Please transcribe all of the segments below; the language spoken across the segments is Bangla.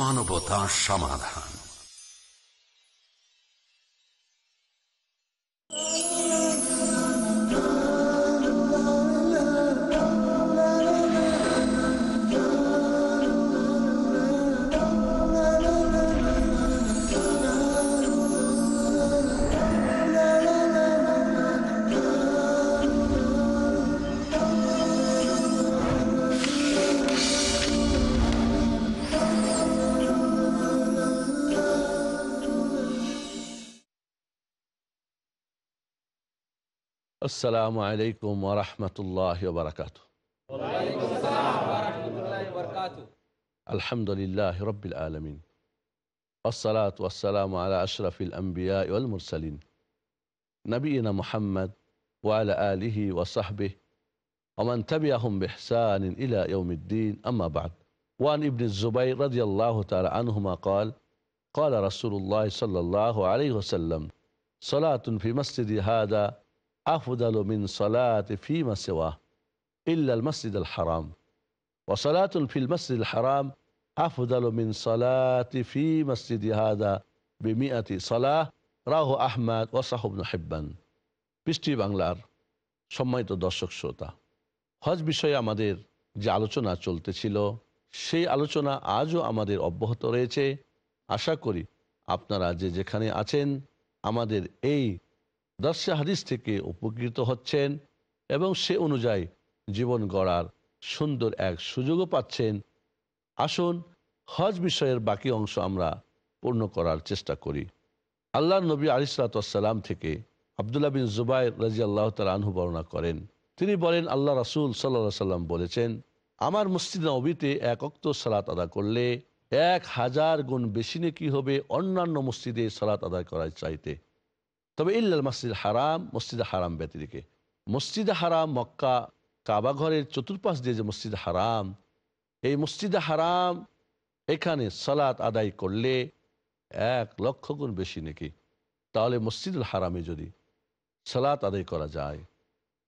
মানবতা সমাধান السلام عليكم ورحمة الله وبركاته وعليكم السلام ورحمة الله وبركاته الحمد لله رب العالمين والصلاة والسلام على أشرف الأنبياء والمرسلين نبينا محمد وعلى آله وصحبه ومن تبعهم بإحسان إلى يوم الدين أما بعد وعن ابن الزبير رضي الله تعالى عنهما قال قال رسول الله صلى الله عليه وسلم صلاة في مسجد هذا আফদাল মিন সলাত ফি মাসেওয়া ইল্লাল মসজিদ আল হারাম ওসলাতুল ফিল মসজিদ হারাম আফদাল মিন সলাত ফি মসজিদ হাদা বিমিয়াতি সলাহ রাহ আহমদ ওসাহবন হেব্বান পৃষ্টি বাংলার সম্মানিত দর্শক শ্রোতা হজ বিষয়ে আমাদের যে আলোচনা চলতেছিল সেই আলোচনা আজও আমাদের অব্যাহত রয়েছে আশা করি আপনারা যে যেখানে আছেন আমাদের এই দার্সে হাদিস থেকে উপকৃত হচ্ছেন এবং সে অনুযায়ী জীবন গড়ার সুন্দর এক সুযোগও পাচ্ছেন আসুন হজ বিষয়ের বাকি অংশ আমরা পূর্ণ করার চেষ্টা করি আল্লাহ নবী আলিসালাম থেকে আবদুল্লা বিন জুবাই রাজি আল্লাহ তালা আনহু বর্ণনা করেন তিনি বলেন আল্লাহ রাসুল সাল্লা সাল্লাম বলেছেন আমার মসজিদ নবীতে এক অক্ত সালাত আদা করলে এক হাজার গুণ বেশি নে কি হবে অন্যান্য মসজিদে সালাত আদায় করার চাইতে তবে ইল্লাল মসজিদ হারাম মসজিদ হারাম ব্যতিরিকে মসজিদ হারাম মক্কা কাবাঘরের চতুর্পাশ দিয়ে যে মসজিদ হারাম এই মসজিদ হারাম এখানে সালাত আদায় করলে এক লক্ষ গুণ বেশি নাকি তাহলে মসজিদুল হারামে যদি সালাত আদায় করা যায়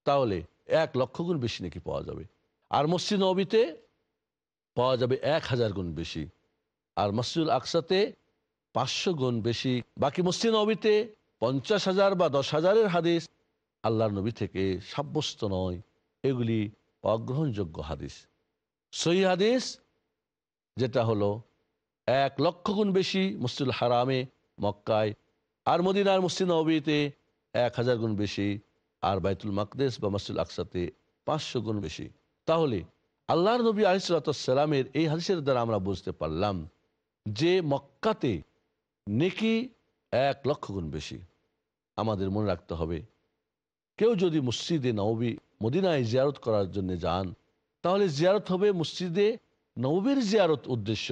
তাহলে এক লক্ষ গুণ বেশি নাকি পাওয়া যাবে আর মসজিদ নবীতে পাওয়া যাবে এক হাজার গুণ বেশি আর মসজিদুল আকসাতে পাঁচশো গুণ বেশি বাকি মসজিদ নবীতে পঞ্চাশ হাজার বা দশ হাজারের হাদিস আল্লাহ নবী থেকে সাব্যস্ত নয় এগুলি অগ্রহণযোগ্য হাদিস সহি হাদিস যেটা হলো এক লক্ষ গুণ বেশি মুসজিদ হারামে মক্কায় আর মদিনার মুসজিদ নবীতে এক হাজার গুণ বেশি আর বাইতুল মাকদেস বা মসুল আকসাতে পাঁচশো গুণ বেশি তাহলে আল্লাহ নবী আলিসালামের এই হাদিসের দ্বারা আমরা বুঝতে পারলাম যে মক্কাতে নেকি এক লক্ষ গুণ বেশি আমাদের মনে রাখতে হবে কেউ যদি মসজিদে নবী মদিনায় জিয়ারত করার জন্য যান তাহলে জিয়ারত হবে মসজিদে নবীর জিয়ারত উদ্দেশ্য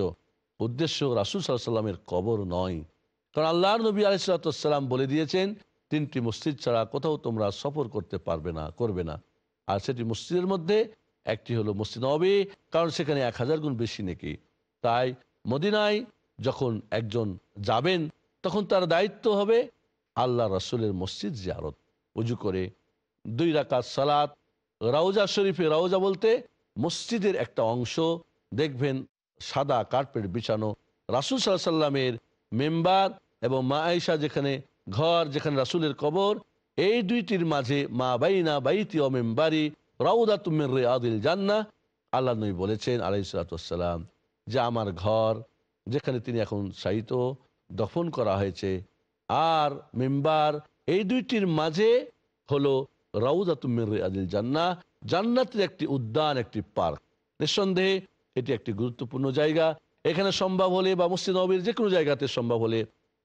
উদ্দেশ্য রাসুল সাল্লামের কবর নয় কারণ আল্লাহ নবী আলিসাল্লাম বলে দিয়েছেন তিনটি মসজিদ ছাড়া কোথাও তোমরা সফর করতে পারবে না করবে না আর সেটি মসজিদের মধ্যে একটি হলো মসজিদ নবী কারণ সেখানে এক হাজার গুণ বেশি নাকি তাই মদিনায় যখন একজন যাবেন তখন তার দায়িত্ব হবে আল্লাহ রসুলের মসজিদ জিয়ারত উজু করে দুই রাকাত সালাত রাউজা শরীফে রাউজা বলতে মসজিদের একটা অংশ দেখবেন সাদা কার্পেট বিছানো রাসুল সাল্লাহ সাল্লামের মেম্বার এবং মা আয়সা যেখানে ঘর যেখানে রাসুলের কবর এই দুইটির মাঝে মা বাইনা বাইতি ও মেম্বারি রাউদা তুমের রে আদিল জাননা আল্লাহ নই বলেছেন সালাতাম যে আমার ঘর যেখানে তিনি এখন সাইিত দফন করা হয়েছে আর মেম্বার এই দুইটির মাঝে হলো আদিল জান্না জান্নাতের একটি উদ্যান একটি পার্ক নিঃসন্দেহে এটি একটি গুরুত্বপূর্ণ জায়গা এখানে সম্ভব হলে বা মসজিদ নবীর যে কোনো জায়গাতে সম্ভব হলে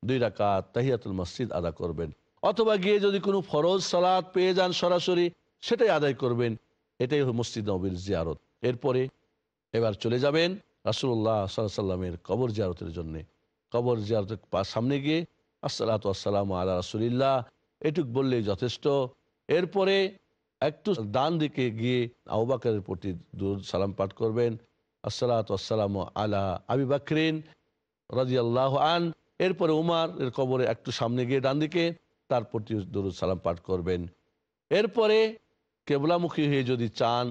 দুই রাকাত তাহিয়াতুল মসজিদ আদা করবেন অথবা গিয়ে যদি কোনো ফরজ সালাদ পেয়ে যান সরাসরি সেটাই আদায় করবেন এটাই মসজিদ নবীর জিয়ারত এরপরে এবার চলে যাবেন রাসুল্লাহ সাল্লামের কবর জিয়ারতের জন্যে কবর জিয়ারতের সামনে গিয়ে আসসালাত আসসালাম আল্লাহ রাসুলিল্লাহ এটুক বললেই যথেষ্ট এরপরে একটু ডান দিকে গিয়ে আউবাকের প্রতি দুরুদ সালাম পাঠ করবেন আসসালাত আসসালাম আলা আবি বাকরিন রাজি আল্লাহ আন এরপরে উমার এর কবরে একটু সামনে গিয়ে ডান দিকে তার প্রতি দরুদ সালাম পাঠ করবেন এরপরে কেবলামুখী হয়ে যদি চান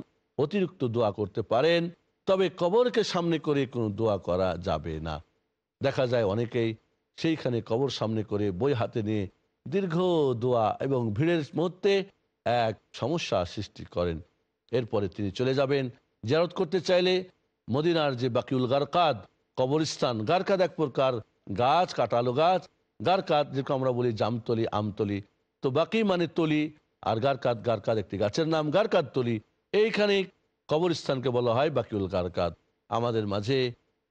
অতিরিক্ত দোয়া করতে পারেন তবে কবরকে সামনে করে কোনো দোয়া করা যাবে না দেখা যায় অনেকেই সেইখানে কবর সামনে করে বই হাতে নিয়ে দীর্ঘ দোয়া এবং ভিড়ের মধ্যে এক সমস্যা সৃষ্টি করেন এরপরে তিনি চলে যাবেন জেরত করতে চাইলে মদিনার যে বাকিউল গারকাদ কবরস্থান গারকাদ এক প্রকার গাছ কাটালো গাছ গারকাদ যেরকম আমরা বলি জামতলি আমতলি তো বাকি মানে তলি আর গারকাদ গারকাদ একটি গাছের নাম গারকাদ তলি এইখানে কবরস্থানকে বলা হয় বাকিউল গারকাদ আমাদের মাঝে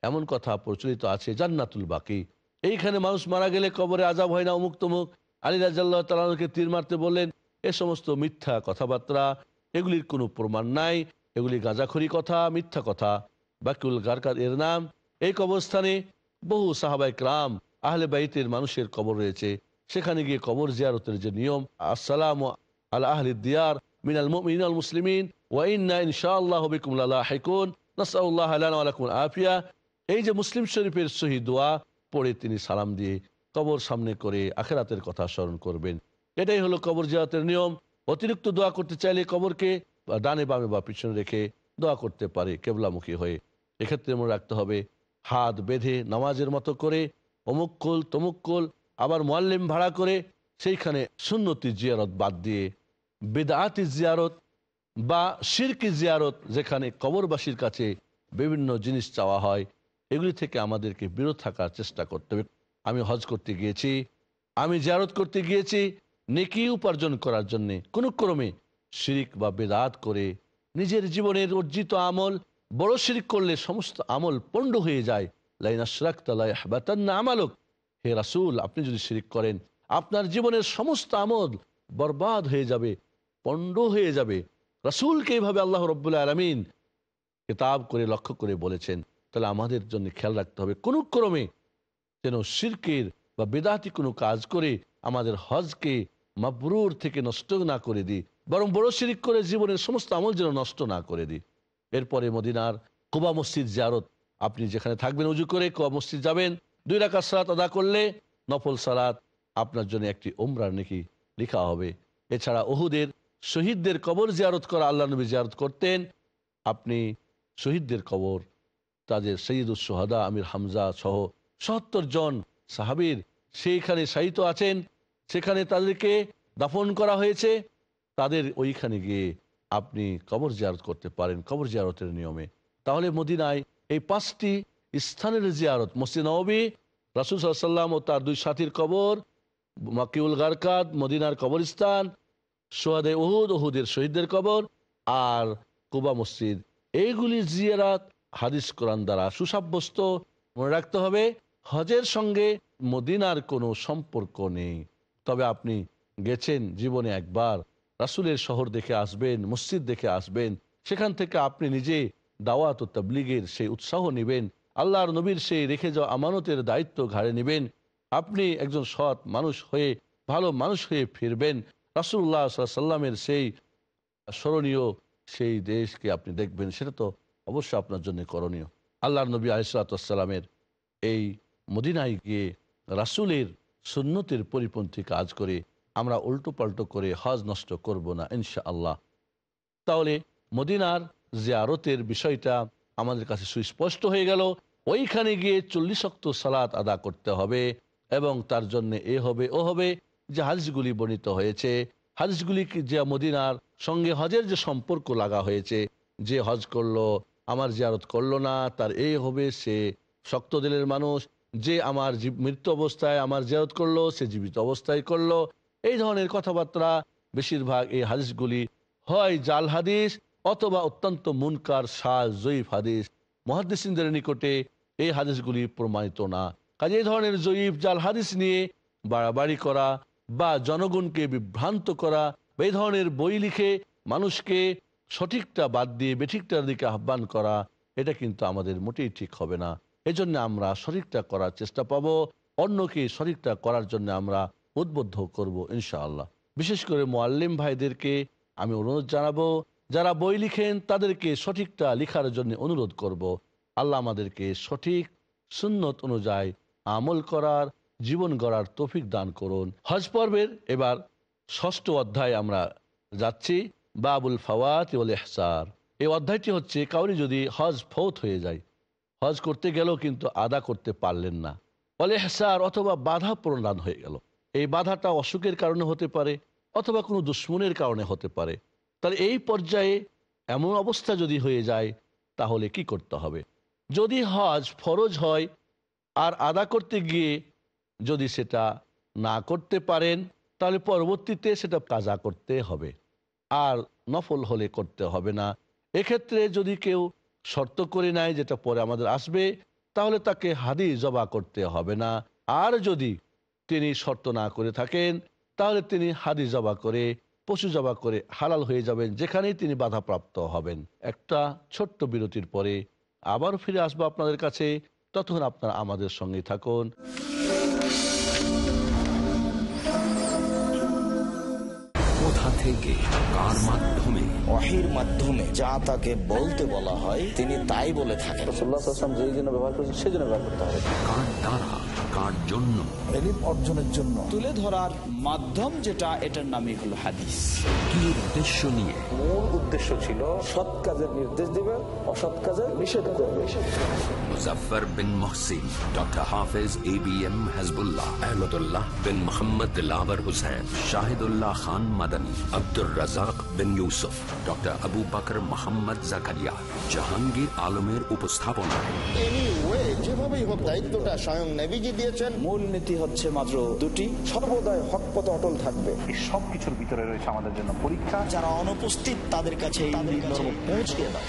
এমন কথা প্রচলিত আছে জান্নাতুল বাকি এইখানে মানুষ মারা গেলে কবরে আজাব হয় না অমুক তমুক আলী রাজাল্লাহ তালাকে তীর মারতে বললেন এ সমস্ত মিথ্যা কথাবার্তা এগুলির কোনো প্রমাণ নাই এগুলি গাঁজাখড়ি কথা মিথ্যা কথা বাকিউল গারকার এর নাম এই কবরস্থানে বহু সাহাবাই ক্রাম আহলে বাইতের মানুষের কবর রয়েছে সেখানে গিয়ে কবর জিয়ারতের যে নিয়ম আসসালাম আল আহলি দিয়ার মিনাল মিনাল মুসলিমিন ওয়াইন্না ইনশাআল্লাহ হবিকুম হাইকুন নসাউল্লাহ আলাইকুম আফিয়া এই যে মুসলিম শরীফের শহীদ দোয়া পড়ে তিনি সালাম দিয়ে কবর সামনে করে আখেরাতের কথা স্মরণ করবেন এটাই হলো কবর জিয়াতের নিয়ম অতিরিক্ত দোয়া করতে চাইলে কবরকে ডানে বামে বা পিছনে রেখে দোয়া করতে পারে কেবলামুখী হয়ে এক্ষেত্রে মনে রাখতে হবে হাত বেঁধে নামাজের মতো করে অমুক্কল তমুক্কল আবার মোয়াল্লিম ভাড়া করে সেইখানে সুন্নতি জিয়ারত বাদ দিয়ে বেদাতি জিয়ারত বা শিরকি জিয়ারত যেখানে কবরবাসীর কাছে বিভিন্ন জিনিস চাওয়া হয় এগুলি থেকে আমাদেরকে বিরত থাকার চেষ্টা করতে হবে আমি হজ করতে গিয়েছি আমি জারত করতে গিয়েছি নেকি উপার্জন করার জন্য কোনো ক্রমে শিরিক বা বেদাত করে নিজের জীবনের অর্জিত আমল বড় শিরিক করলে সমস্ত আমল পণ্ড হয়ে যায় লাইনাশরাক তালাই হাবাতান্না আমালক হে রাসুল আপনি যদি শিরিক করেন আপনার জীবনের সমস্ত আমল বরবাদ হয়ে যাবে পণ্ড হয়ে যাবে রাসুলকে এইভাবে আল্লাহ রব্বুল্লা আলমিন কিতাব করে লক্ষ্য করে বলেছেন তাহলে আমাদের জন্য খেয়াল রাখতে হবে কোনো ক্রমে যেন শিরকের বা বেদাতি কোনো কাজ করে আমাদের হজকে মাবরুর থেকে নষ্ট না করে দিই বরং বড় সিরিক করে জীবনের সমস্ত আমল যেন নষ্ট না করে দিই এরপরে মদিনার কোবা মসজিদ জিয়ারত আপনি যেখানে থাকবেন উজু করে কোবা মসজিদ যাবেন দুই রাখা সালাত আদা করলে নফল সালাত আপনার জন্য একটি ওমরার নাকি লেখা হবে এছাড়া ওহুদের শহীদদের কবর জিয়ারত করা আল্লাহ নবী জিয়ারত করতেন আপনি শহীদদের কবর তাদের সঈদুল সোহাদা আমির হামজা সহ সত্তর জন সাহাবির সেইখানে সাহিত্য আছেন সেখানে তাদেরকে দাফন করা হয়েছে তাদের ওইখানে গিয়ে আপনি কবর জিয়ারত করতে পারেন কবর জিয়ারতের নিয়মে তাহলে মদিনায় এই পাঁচটি স্থানের জিয়ারত মসজিদ নবী রাসুল সাল্লাম ও তার দুই সাথীর কবর মাকিউল গারকাত মদিনার কবরস্থান সোহাদে উহুদ উহুদের শহীদদের কবর আর কুবা মসজিদ এইগুলি জিয়ারাত হাদিস কোরআন দ্বারা সুসাব্যস্ত মনে রাখতে হবে হজের সঙ্গে মদিনার কোনো সম্পর্ক নেই তবে আপনি গেছেন জীবনে একবার রাসুলের শহর দেখে আসবেন মসজিদ দেখে আসবেন সেখান থেকে আপনি নিজে দাওয়াত ও তবলিগের সেই উৎসাহ নেবেন আল্লাহর নবীর সেই রেখে যাওয়া আমানতের দায়িত্ব ঘাড়ে নেবেন আপনি একজন সৎ মানুষ হয়ে ভালো মানুষ হয়ে ফিরবেন রাসুল্লাহ সাল্লামের সেই স্মরণীয় সেই দেশকে আপনি দেখবেন সেটা তো অবশ্যই আপনার জন্য করণীয় আল্লাহ নবী আলিসালামের এই মদিনায় গিয়ে রাসুলের সুন্নতির পরিপন্থী কাজ করে আমরা উল্টো পাল্টো করে হজ নষ্ট করব না ইনশা আল্লাহ তাহলে মদিনার জিয়ারতের বিষয়টা আমাদের কাছে সুস্পষ্ট হয়ে গেল ওইখানে গিয়ে চল্লিশ শক্ত সালাত আদা করতে হবে এবং তার জন্য এ হবে ও হবে যে হাজগুলি বর্ণিত হয়েছে হাজগুলি যে মদিনার সঙ্গে হজের যে সম্পর্ক লাগা হয়েছে যে হজ করলো আমার জিয়ারত করলো না তার এই হবে সে শক্ত দিলের মানুষ যে আমার মৃত্যু অবস্থায় আমার জিয়ারত করলো সে জীবিত অবস্থায় করলো এই ধরনের কথাবার্তা বেশিরভাগ এই হাদিসগুলি হয় জাল হাদিস অথবা অত্যন্ত মুনকার সাজ জয়ীফ হাদিস মহাদিসদের নিকটে এই হাদিসগুলি প্রমাণিত না কাজে এই ধরনের জয়ীফ জাল হাদিস নিয়ে বাড়াবাড়ি করা বা জনগণকে বিভ্রান্ত করা এই ধরনের বই লিখে মানুষকে সঠিকটা বাদ দিয়ে বেঠিকটার দিকে আহ্বান করা এটা কিন্তু আমাদের মোটেই ঠিক হবে না এজন্য আমরা শরিকটা করার চেষ্টা পাব অন্যকে শরিকটা করার জন্য আমরা উদ্বুদ্ধ করব ইনশাআল্লাহ বিশেষ করে মোয়াল্লিম ভাইদেরকে আমি অনুরোধ জানাবো যারা বই লিখেন তাদেরকে সঠিকটা লিখার জন্য অনুরোধ করব। আল্লাহ আমাদেরকে সঠিক সুন্নত অনুযায়ী আমল করার জীবন গড়ার তফিক দান করুন হজ পর্বের এবার ষষ্ঠ অধ্যায় আমরা যাচ্ছি বাবুল ফওয়াত ওল এহসার এই অধ্যায়টি হচ্ছে কাউরি যদি হজ ফৌত হয়ে যায় হজ করতে গেলেও কিন্তু আদা করতে পারলেন না অল এহসার অথবা বাধা প্রণান হয়ে গেল এই বাধাটা অসুখের কারণে হতে পারে অথবা কোনো দুশ্মনের কারণে হতে পারে তাহলে এই পর্যায়ে এমন অবস্থা যদি হয়ে যায় তাহলে কি করতে হবে যদি হজ ফরজ হয় আর আদা করতে গিয়ে যদি সেটা না করতে পারেন তাহলে পরবর্তীতে সেটা কাজা করতে হবে আর নফল হলে করতে হবে না এক্ষেত্রে যদি কেউ শর্ত করে নেয় যেটা পরে আমাদের আসবে তাহলে তাকে হাদি জবা করতে হবে না আর যদি তিনি শর্ত না করে থাকেন তাহলে তিনি হাদি জবা করে পশু জবা করে হালাল হয়ে যাবেন যেখানেই তিনি বাধাপ্রাপ্ত হবেন একটা ছোট্ট বিরতির পরে আবার ফিরে আসবো আপনাদের কাছে ততক্ষণ আপনারা আমাদের সঙ্গে থাকুন থেকে কার মাধ্যমে অহির মাধ্যমে যা তাকে বলতে বলা হয় তিনি তাই বলে থাকেন যেই জন্য ব্যবহার করছেন সেই জন্য ব্যবহার করতে হবে কার দ্বারা কার জন্য এলিম অর্জনের জন্য তুলে ধরার মাধ্যম যেটা এটার নামই হলো হাদিস কি উদ্দেশ্য নিয়ে মূল উদ্দেশ্য ছিল সৎ কাজের নির্দেশ দেবে অসৎ কাজের নিষেধ করবে মুজাফার বিন Mohsin doctor Hafez A B M Hasbullah Ahmadullah bin Mohammad লাভার হুসেন শাহিদুল্লাহ খান মাদানী আব্দুর রাজাক বিন ইউসুফ ডক্টর আবু বাকর মোহাম্মদ জাকারিয়া জাহাঙ্গীর আলমের উপস্থাপনা যেভাবেই হোক স্বয়ং নেভিজি দিয়েছেন মূল নীতি হচ্ছে মাত্র দুটি সর্বদাই হক অটল থাকবে এই সব কিছুর ভিতরে রয়েছে আমাদের জন্য পরীক্ষা যারা অনুপস্থিত তাদের কাছে পৌঁছে দেয়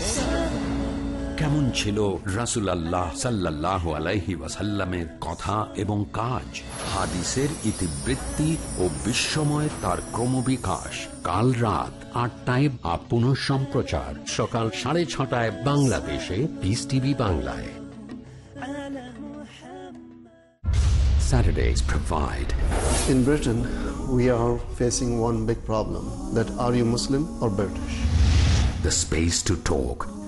কেমন ছিল রাসুল আল্লাহ সাল্লাহ আলাইহি ওয়াসাল্লামের কথা এবং কাজ হাদিসের ইতিবৃত্তি ও বিশ্বময় তার ক্রমবিকাশ কাল রাত আটটায় বা পুনঃ সম্প্রচার সকাল সাড়ে ছটায় বাংলাদেশে পিস টিভি বাংলায় Saturdays provide. In Britain, we are facing one big problem that are you Muslim or British? The space to talk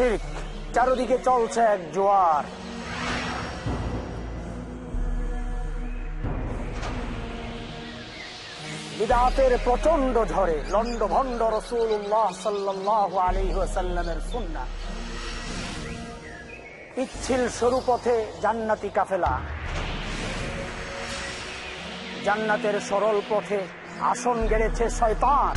শির্ক চারদিকে চলছে এক জোয়ার বিদাতের প্রচন্ড ঝড়ে লন্ড ভন্ড রসুল্লাহ সাল্লাহ আলহ্লামের সুন্না সরু পথে জান্নাতি কাফেলা জান্নাতের সরল পথে আসন গেড়েছে শয়তান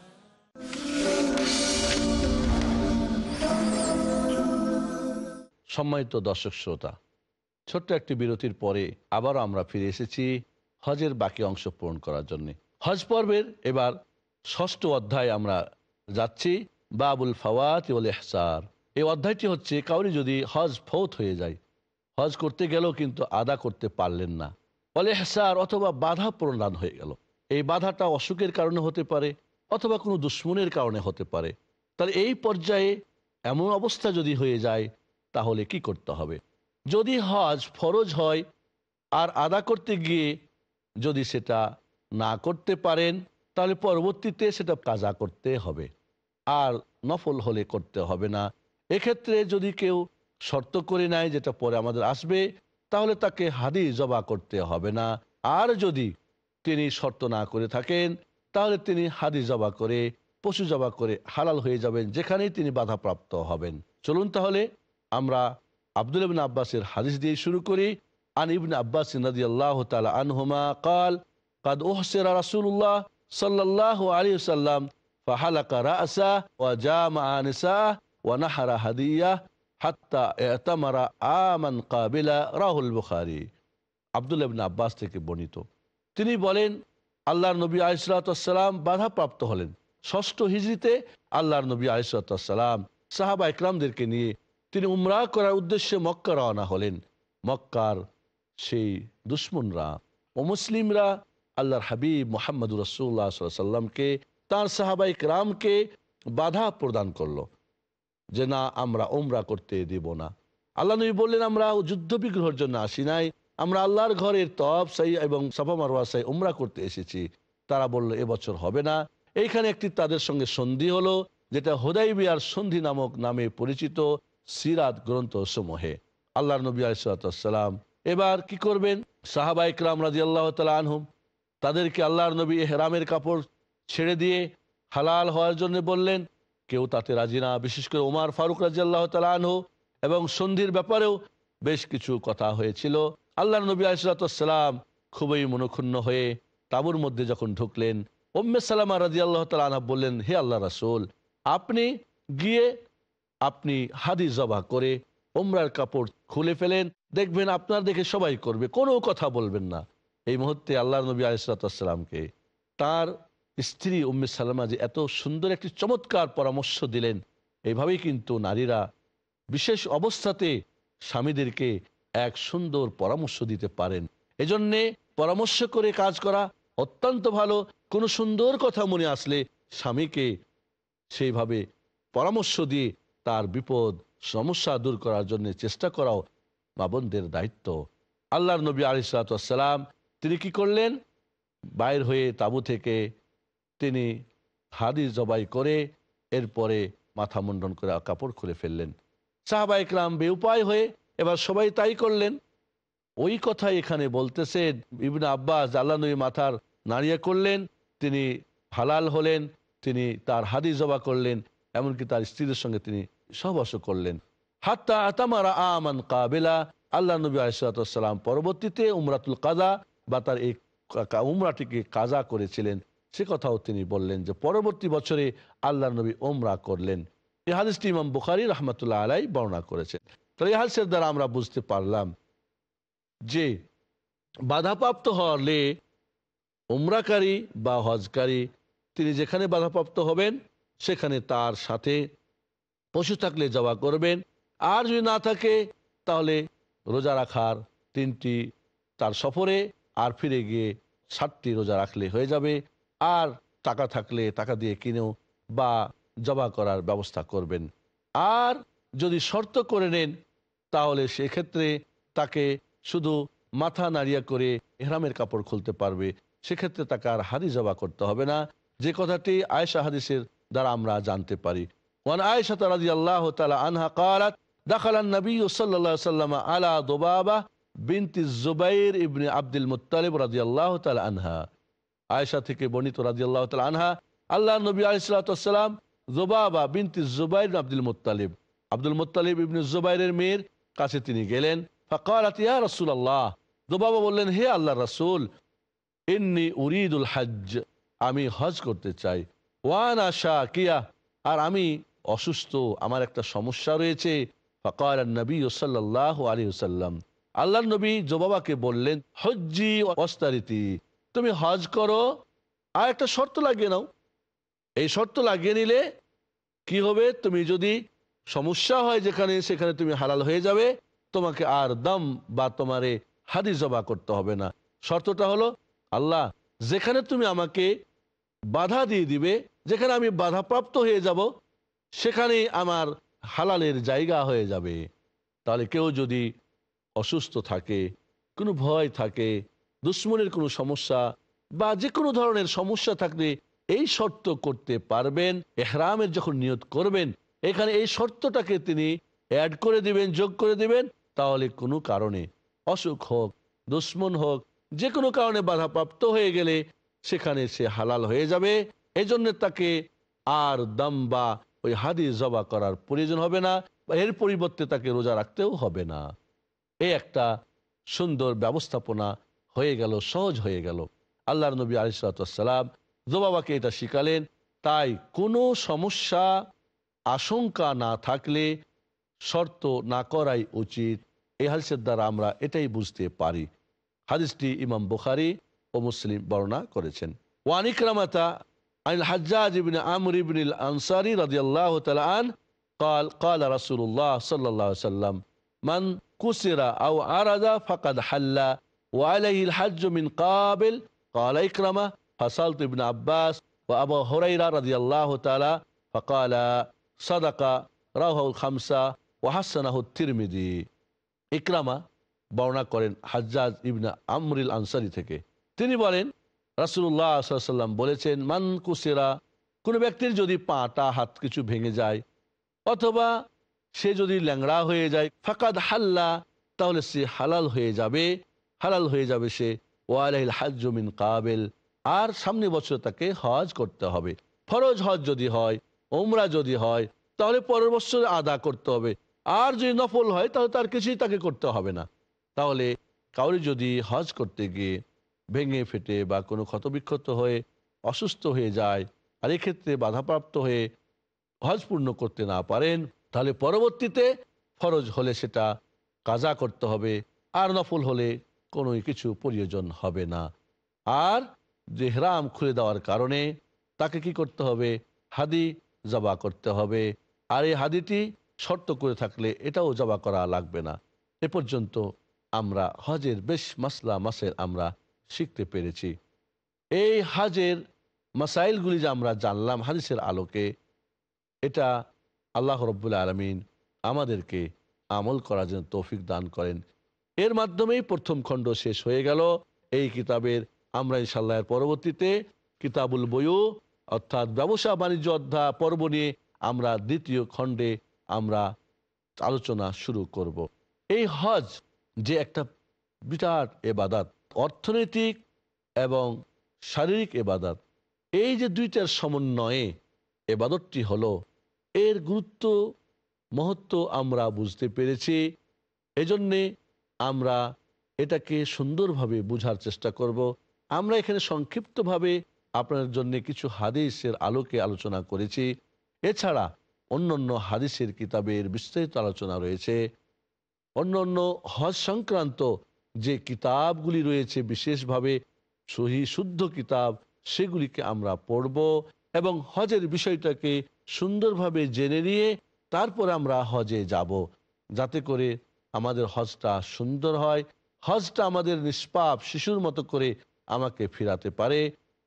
সম্মানিত দর্শক শ্রোতা ছোট্ট একটি বিরতির পরে আবারও আমরা ফিরে এসেছি হজের বাকি অংশ পূরণ করার জন্য হজ পর্বের এবার ষষ্ঠ অধ্যায় আমরা যাচ্ছি বাবুল ফাওয়াত ওল এহসার এই অধ্যায়টি হচ্ছে কাউরি যদি হজ ফৌত হয়ে যায় হজ করতে গেলেও কিন্তু আদা করতে পারলেন না বলে হেসার অথবা বাধা প্রণান হয়ে গেল এই বাধাটা অসুখের কারণে হতে পারে অথবা কোনো দুশ্মনের কারণে হতে পারে তাহলে এই পর্যায়ে এমন অবস্থা যদি হয়ে যায় তাহলে কি করতে হবে যদি হজ ফরজ হয় আর আদা করতে গিয়ে যদি সেটা না করতে পারেন তাহলে পরবর্তীতে সেটা কাজা করতে হবে আর নফল হলে করতে হবে না এক্ষেত্রে যদি কেউ শর্ত করে নেয় যেটা পরে আমাদের আসবে তাহলে তাকে হাদি জবা করতে হবে না আর যদি তিনি শর্ত না করে থাকেন তাহলে তিনি হাদি জবা করে পশু জবা করে হালাল হয়ে যাবেন যেখানেই তিনি বাধাপ্রাপ্ত হবেন চলুন তাহলে আমরা আব্দুল ইবিন আব্বাসের হাদিস দিয়ে শুরু করি আন ইবিন আব্বাস নদী আল্লাহ তালা আনহুমা কাল কাদ ওহসের রাসুল্লাহ সাল্লাহ আলী সাল্লাম ফাহালাকা রাসা ও জামা আনিসা ও নাহারা হাদিয়া হাত্তা এতামারা আমান কাবিলা রাহুল বুখারি আবদুল ইবিন আব্বাস থেকে বর্ণিত তিনি বলেন আল্লাহর নবী আলিসালাম বাধাপ্রাপ্ত হলেন ষষ্ঠ হিজড়িতে আল্লাহর নবী আলিসালাম সাহাবা ইকরামদেরকে নিয়ে তিনি উমরা করার উদ্দেশ্যে মক্কা রওনা হলেন মক্কার সেই দুশ্মনরা মুসলিমরা আল্লাহর হাবিব মোহাম্মদ রসুল্লাহ সাল্লামকে তার সাহাবাইক রামকে বাধা প্রদান করলো যে না আমরা ওমরা করতে দেব না আল্লাহ নবী বললেন আমরা যুদ্ধ জন্য আসি নাই আমরা আল্লাহর ঘরের তপ সাই এবং সাফা মারোয়া সাই উমরা করতে এসেছি তারা বলল এবছর হবে না এইখানে একটি তাদের সঙ্গে সন্ধি হলো যেটা হোদাই বিয়ার সন্ধি নামক নামে পরিচিত সিরাত গ্রন্থ সমূহে আল্লাহ নবী আলাইসালাম এবার কি করবেন সাহাবা ইকরাম রাজি আল্লাহ তালা আনহুম তাদেরকে আল্লাহর নবী হেরামের কাপড় ছেড়ে দিয়ে হালাল হওয়ার জন্য বললেন কেউ তাতে রাজি না বিশেষ করে ওমার ফারুক রাজি আল্লাহ তালা আনহু এবং সন্ধির ব্যাপারেও বেশ কিছু কথা হয়েছিল আল্লাহ নবী আলাইসালাম খুবই মনক্ষুণ্ণ হয়ে তাঁবুর মধ্যে যখন ঢুকলেন ওম্মে সালামা রাজি আল্লাহ তালা আনহা বললেন হে আল্লাহ রাসুল আপনি গিয়ে আপনি হাদি জবা করে ওমরার কাপড় খুলে ফেলেন দেখবেন আপনার দেখে সবাই করবে কোনো কথা বলবেন না এই মুহূর্তে আল্লাহ নবী আলিসালামকে তার স্ত্রী উম্মে সাল্লামা যে এত সুন্দর একটি চমৎকার পরামর্শ দিলেন এইভাবেই কিন্তু নারীরা বিশেষ অবস্থাতে স্বামীদেরকে এক সুন্দর পরামর্শ দিতে পারেন এজন্যে পরামর্শ করে কাজ করা অত্যন্ত ভালো কোনো সুন্দর কথা মনে আসলে স্বামীকে সেইভাবে পরামর্শ দিয়ে তার বিপদ সমস্যা দূর করার জন্য চেষ্টা করাও বাবনদের দায়িত্ব আল্লাহর নবী আলিসালাম তিনি কি করলেন বাইর হয়ে তাঁবু থেকে তিনি হাদি জবাই করে এরপরে মাথা মুন্ডন করে কাপড় খুলে ফেললেন সাহাবা বে বেউপায় হয়ে এবার সবাই তাই করলেন ওই কথা এখানে বলতেছে ইবিন আব্বাস আল্লাহনবী মাথার নাড়িয়ে করলেন তিনি হালাল হলেন তিনি তার হাদি জবা করলেন এমনকি তার স্ত্রীর সঙ্গে তিনি সহবাস করলেন হাত্তা আতামারা আমান কাবেলা আল্লাহ নবী আসালাম পরবর্তীতে উমরাতুল কাজা বা তার এই উমরাটিকে কাজা করেছিলেন সে কথাও তিনি বললেন যে পরবর্তী বছরে আল্লাহ নবী ওমরা করলেন এই হাদিসটি ইমাম বুখারি রহমতুল্লাহ আলাই বর্ণনা করেছেন তাহলে এই হাদিসের দ্বারা আমরা বুঝতে পারলাম যে বাধাপ্রাপ্ত হলে উমরাকারী বা হজকারী তিনি যেখানে বাধাপ্রাপ্ত হবেন সেখানে তার সাথে পশু থাকলে জবা করবেন আর যদি না থাকে তাহলে রোজা রাখার তিনটি তার সফরে আর ফিরে গিয়ে সাতটি রোজা রাখলে হয়ে যাবে আর টাকা থাকলে টাকা দিয়ে কিনেও বা জবা করার ব্যবস্থা করবেন আর যদি শর্ত করে নেন তাহলে সেক্ষেত্রে তাকে শুধু মাথা নাড়িয়া করে এহরামের কাপড় খুলতে পারবে সেক্ষেত্রে তাকে আর হাদি জবা করতে হবে না যে কথাটি আয়সা হাদিসের দ্বারা আমরা জানতে পারি ওয়ান আয়সাত রাজি আল্লাহ তালা আনহা কালাত দাখালান নবী সাল্লাম আলা দোবাবা বিনতি জুবাইর ইবনে আব্দুল মুতালিব রাজি আল্লাহ তালা আনহা আয়সা থেকে বর্ণিত রাজি আল্লাহ আনহা আল্লাহ নবী আলিসাল্লাম জোবাবা বিনতি জুবাইর আব্দুল আব্দুল মুতালিব ইবনে মেয়ের কাছে তিনি গেলেন ফকালাত ইয়া রসুল আল্লাহ জোবাবা বললেন হে আল্লাহ রসুল ইন্নি উরিদুল হজ আমি হজ করতে চাই ওয়ান আশা কিয়া আর আমি অসুস্থ আমার একটা সমস্যা রয়েছে ফকাল নবী সাল্লাহ আল্লাহ নবী জোবাবাকে বললেন হজ্জি অস্তারিতি তুমি হজ করো আর একটা শর্ত লাগিয়ে নাও এই শর্ত লাগিয়ে নিলে কি হবে তুমি যদি সমস্যা হয় যেখানে সেখানে তুমি হালাল হয়ে যাবে তোমাকে আর দম বা তোমারে হাদি জবা করতে হবে না শর্তটা হলো আল্লাহ যেখানে তুমি আমাকে বাধা দিয়ে দিবে যেখানে আমি বাধাপ্রাপ্ত হয়ে যাব সেখানে আমার হালালের জায়গা হয়ে যাবে তাহলে কেউ যদি অসুস্থ থাকে কোনো ভয় থাকে দুশ্মনের কোনো সমস্যা বা যে কোনো ধরনের সমস্যা থাকলে এই শর্ত করতে পারবেন এহরামের যখন নিয়ত করবেন এখানে এই শর্তটাকে তিনি অ্যাড করে দিবেন যোগ করে দিবেন তাহলে কোনো কারণে অসুখ হোক দুশ্মন হোক যে কোনো কারণে বাধাপ্রাপ্ত হয়ে গেলে সেখানে সে হালাল হয়ে যাবে এজন্য তাকে আর দাম বা ওই হাদি জবা করার প্রয়োজন হবে না এর পরিবর্তে তাকে রোজা রাখতেও হবে না এই একটা সুন্দর ব্যবস্থাপনা হয়ে গেল সহজ হয়ে গেল আল্লাহর নবী আলিসালাম জোবাবাকে এটা শিখালেন তাই কোনো সমস্যা আশঙ্কা না থাকলে শর্ত না করাই উচিত এই হাদিসের দ্বারা আমরা এটাই বুঝতে পারি হাদিসটি ইমাম বুখারি ও মুসলিম বর্ণনা করেছেন ওয়ানিক্রামাতা عن الحجاج بن عمرو بن الأنصاري رضي الله تعالى عنه قال قال رسول الله صلى الله عليه وسلم من كسر أو عرض فقد حل وعليه الحج من قابل قال إكرمة فصلت ابن عباس وأبا هريرة رضي الله تعالى فقال صدق رواه الخمسة وحسنه الترمذي ইকরামা বর্ণনা করেন হাজ্জাজ ইবনা আমরিল আনসারি থেকে তিনি বলেন রাসুল্লাহ সাল্লাম বলেছেন মান কুসেরা কোনো ব্যক্তির যদি পাটা হাত কিছু ভেঙে যায় অথবা সে যদি ল্যাংড়া হয়ে যায় ফাকাদ হাল্লা তাহলে সে হালাল হয়ে যাবে হালাল হয়ে যাবে সে ওয়ালাহিল জমিন কাবেল আর সামনে বছর তাকে হজ করতে হবে ফরজ হজ যদি হয় ওমরা যদি হয় তাহলে পরের বছর আদা করতে হবে আর যদি নফল হয় তাহলে তার কিছুই তাকে করতে হবে না তাহলে কাউরে যদি হজ করতে গিয়ে ভেঙে ফেটে বা কোনো ক্ষতবিক্ষত হয়ে অসুস্থ হয়ে যায় আর এক্ষেত্রে বাধাপ্রাপ্ত হয়ে হজ পূর্ণ করতে না পারেন তাহলে পরবর্তীতে ফরজ হলে সেটা কাজা করতে হবে আর নফল হলে কোনো কিছু প্রয়োজন হবে না আর যে হ্রাম খুলে দেওয়ার কারণে তাকে কি করতে হবে হাদি জবা করতে হবে আর এই হাদিটি শর্ত করে থাকলে এটাও জবা করা লাগবে না এ পর্যন্ত আমরা হজের বেশ মাসলা মাসের আমরা শিখতে পেরেছি এই হাজের মাসাইলগুলি যে আমরা জানলাম হাদিসের আলোকে এটা আল্লাহ রব্বুল আলমিন আমাদেরকে আমল করার জন্য তৌফিক দান করেন এর মাধ্যমেই প্রথম খণ্ড শেষ হয়ে গেল এই কিতাবের আমরা ইনশাল্লাহের পরবর্তীতে কিতাবুল বইও অর্থাৎ ব্যবসা বাণিজ্য অধ্যা পর্ব নিয়ে আমরা দ্বিতীয় খণ্ডে আমরা আলোচনা শুরু করব। এই হজ যে একটা বিরাট এবাদাত অর্থনৈতিক এবং শারীরিক এবাদত এই যে দুইটার সমন্বয়ে এবাদতটি হলো এর গুরুত্ব মহত্ব আমরা বুঝতে পেরেছি এজন্যে আমরা এটাকে সুন্দরভাবে বুঝার চেষ্টা করব আমরা এখানে সংক্ষিপ্তভাবে আপনার জন্য কিছু হাদিসের আলোকে আলোচনা করেছি এছাড়া অন্যান্য হাদিসের কিতাবের বিস্তারিত আলোচনা রয়েছে অন্যান্য হজ সংক্রান্ত যে কিতাবগুলি রয়েছে বিশেষভাবে সহি শুদ্ধ কিতাব সেগুলিকে আমরা পড়ব এবং হজের বিষয়টাকে সুন্দরভাবে জেনে নিয়ে তারপর আমরা হজে যাব যাতে করে আমাদের হজটা সুন্দর হয় হজটা আমাদের নিষ্পাপ শিশুর মতো করে আমাকে ফিরাতে পারে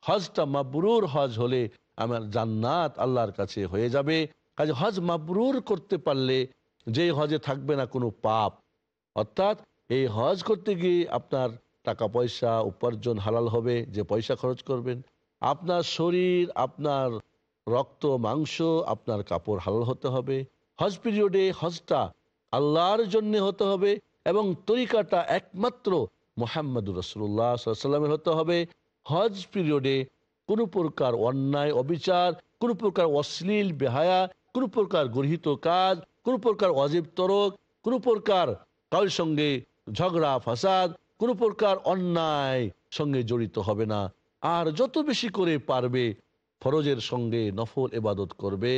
হজটা মাবরুর হজ হলে আমার জান্নাত আল্লাহর কাছে হয়ে যাবে কাজে হজ মাবরুর করতে পারলে যে হজে থাকবে না কোনো পাপ অর্থাৎ এই হজ করতে গিয়ে আপনার টাকা পয়সা উপার্জন হালাল হবে যে পয়সা খরচ করবেন আপনার শরীর আপনার রক্ত মাংস আপনার কাপড় হালাল হতে হবে হজ পিরিয়ডে হজটা আল্লাহর জন্যে হতে হবে এবং তরিকাটা একমাত্র মোহাম্মদুর রসুল্লাহ সাল্লামের হতে হবে হজ পিরিয়ডে কোনো প্রকার অন্যায় অবিচার কোনো প্রকার অশ্লীল বেহায়া কোনো প্রকার গৃহীত কাজ কোনো প্রকার অজীব তরক কোনো প্রকার কারোর সঙ্গে ঝগড়া ফাসাদ কোন প্রকার অন্যায় সঙ্গে জড়িত হবে না আর যত বেশি করে পারবে ফরজের সঙ্গে নফল এবাদত করবে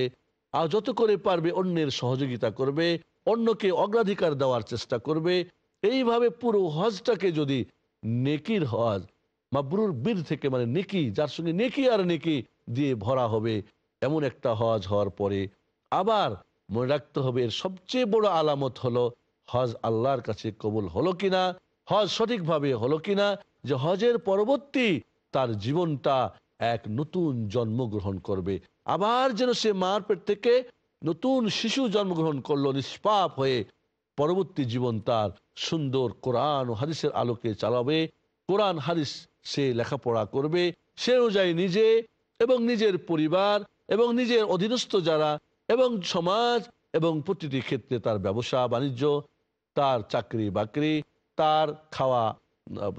আর যত করে পারবে অন্যের সহযোগিতা করবে অন্যকে অগ্রাধিকার দেওয়ার চেষ্টা করবে এইভাবে পুরো হজটাকে যদি নেকির হজ মাবরুর বীর থেকে মানে নেকি যার সঙ্গে নেকি আর নেকি দিয়ে ভরা হবে এমন একটা হজ হওয়ার পরে আবার মনে রাখতে হবে এর সবচেয়ে বড় আলামত হলো হজ আল্লাহর কাছে কবুল হলো কিনা হজ সঠিকভাবে হলো কিনা যে হজের পরবর্তী তার জীবনটা এক নতুন জন্মগ্রহণ করবে আবার যেন সে মার পেট থেকে নতুন শিশু জন্মগ্রহণ করলো নিষ্পাপ হয়ে পরবর্তী জীবন তার সুন্দর কোরআন ও হাদিসের আলোকে চালাবে কোরআন হাদিস সে লেখাপড়া করবে সে অনুযায়ী নিজে এবং নিজের পরিবার এবং নিজের অধীনস্থ যারা এবং সমাজ এবং প্রতিটি ক্ষেত্রে তার ব্যবসা বাণিজ্য তার চাকরি বাকরি তার খাওয়া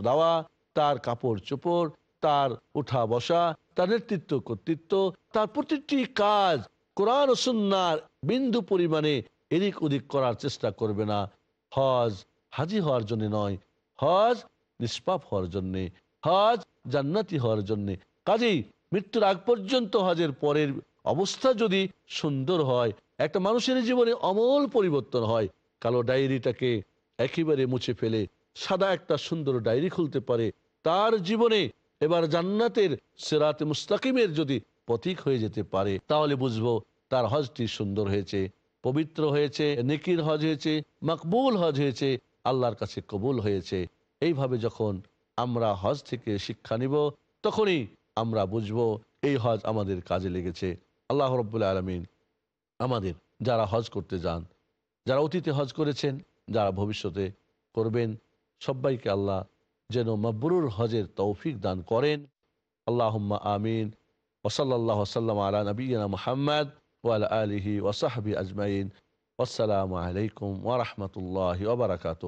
দাওয়া তার কাপড় চোপড় তার উঠা বসা তার নেতৃত্ব কর্তৃত্ব তার প্রতিটি কাজ কোরআন সুন্নার বিন্দু পরিমাণে এদিক ওদিক করার চেষ্টা করবে না হজ হাজি হওয়ার জন্য নয় হজ নিষ্পাপ হওয়ার জন্যে হজ জান্নাতি হওয়ার জন্যে কাজেই মৃত্যুর আগ পর্যন্ত হজের পরের অবস্থা যদি সুন্দর হয় একটা মানুষের জীবনে অমল পরিবর্তন হয় কালো ডায়েরিটাকে একেবারে মুছে ফেলে সাদা একটা সুন্দর ডায়েরি খুলতে পারে তার জীবনে এবার জান্নাতের সেরাতে মুস্তাকিমের যদি প্রতীক হয়ে যেতে পারে তাহলে বুঝবো তার হজটি সুন্দর হয়েছে পবিত্র হয়েছে নেকির হজ হয়েছে মকবুল হজ হয়েছে আল্লাহর কাছে কবুল হয়েছে এইভাবে যখন আমরা হজ থেকে শিক্ষা নিব তখনই আমরা বুঝব এই হজ আমাদের কাজে লেগেছে আল্লাহ রব্বুল আলমিন আমাদের যারা হজ করতে যান যারা অতীতে হজ করেছেন যারা ভবিষ্যতে করবেন সবাইকে আল্লাহ যেন মাবরুর হজের তৌফিক দান করেন আল্লাহম্মা আমিন ওসল্লাহ সাল্লাম আলা নবীন মোহাম্মদ ওয়াল আলহি ওসাহাবি আজমাইন আসসালামু আলাইকুম ওরহমতুল্লাহ ওবরাকাতু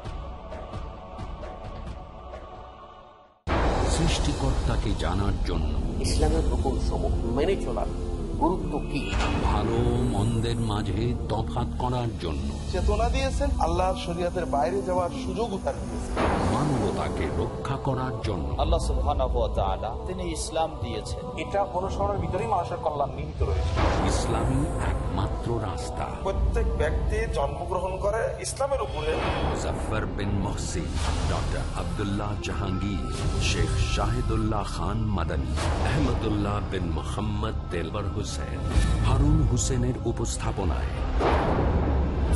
জানার জন্য ইসলামের রকম সমূহ মেনে চলার গুরুত্ব কি ভালো মন্দের মাঝে তফাত করার জন্য চেতনা দিয়েছেন আল্লাহ শরীয়তের বাইরে যাওয়ার সুযোগও মানবতাকে রক্ষা করার জন্য আল্লাহ সুবহানাহু তিনি ইসলাম দিয়েছেন এটা অনুসরণের ভিতরেই মানুষের কল্যাণ নিহিত রয়েছে ইসলামই একমাত্র রাস্তা প্রত্যেক ব্যক্তি জন্মগ্রহণ করে ইসলামের উপরে মুজফার বিন মহসিন ডক্টর আব্দুল্লাহ জাহাঙ্গীর শেখ শাহিদুল্লাহ খান মাদানী আহমদুল্লাহ বিন মোহাম্মদ তেলবর হোসেন হোসেন হারুন হোসেনের উপস্থাপনায়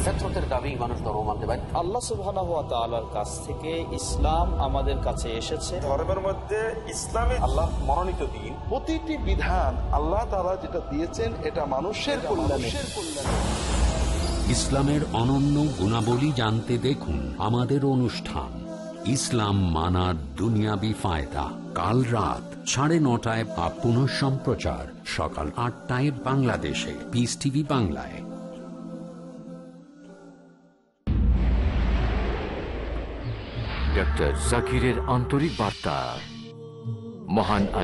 সেক্ষতের মানুষ কাছ থেকে ইসলাম আমাদের কাছে এসেছে আল্লাহ মনোনীত প্রতিটি বিধান আল্লাহ তাআলা যেটা দিয়েছেন এটা মানুষের ইসলামের অনন্য গুণাবলী জানতে দেখুন আমাদের অনুষ্ঠান ইসলাম মানা দুনিয়াবি ফায়দা কাল রাত সাড়ে নটায় বা পুনঃ সম্প্রচার সকাল আটটায় বাংলাদেশে পিস টিভি বাংলায় ডক্টর জাকিরের আন্তরিক বার্তা মহান